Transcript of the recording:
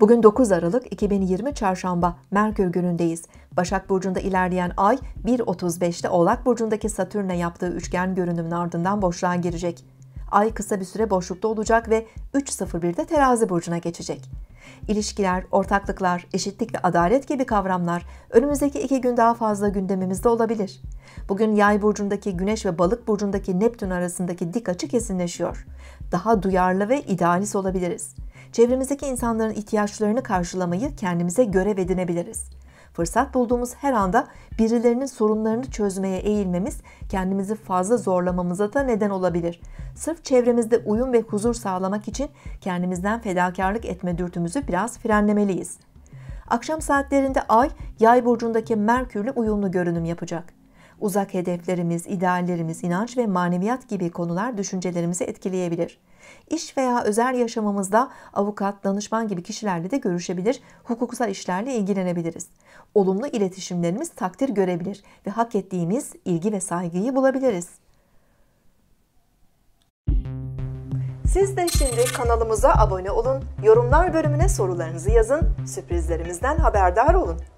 Bugün 9 Aralık 2020 Çarşamba Merkür günündeyiz. Başak Burcu'nda ilerleyen ay 1.35'te Oğlak Burcu'ndaki Satürn'e yaptığı üçgen görünümün ardından boşluğa girecek. Ay kısa bir süre boşlukta olacak ve 3.01'de Terazi Burcu'na geçecek. İlişkiler, ortaklıklar, eşitlik ve adalet gibi kavramlar önümüzdeki iki gün daha fazla gündemimizde olabilir. Bugün yay burcundaki güneş ve balık burcundaki Neptün arasındaki dik açı kesinleşiyor. Daha duyarlı ve idealist olabiliriz çevremizdeki insanların ihtiyaçlarını karşılamayı kendimize görev edinebiliriz. Fırsat bulduğumuz her anda birilerinin sorunlarını çözmeye eğilmemiz kendimizi fazla zorlamamıza da neden olabilir. Sırf çevremizde uyum ve huzur sağlamak için kendimizden fedakarlık etme dürtümüzü biraz frenlemeliyiz. Akşam saatlerinde Ay, Yay burcundaki Merkürle uyumlu görünüm yapacak. Uzak hedeflerimiz, ideallerimiz, inanç ve maneviyat gibi konular düşüncelerimizi etkileyebilir. İş veya özel yaşamımızda avukat, danışman gibi kişilerle de görüşebilir, hukuksal işlerle ilgilenebiliriz. Olumlu iletişimlerimiz takdir görebilir ve hak ettiğimiz ilgi ve saygıyı bulabiliriz. Siz de şimdi kanalımıza abone olun, yorumlar bölümüne sorularınızı yazın, sürprizlerimizden haberdar olun.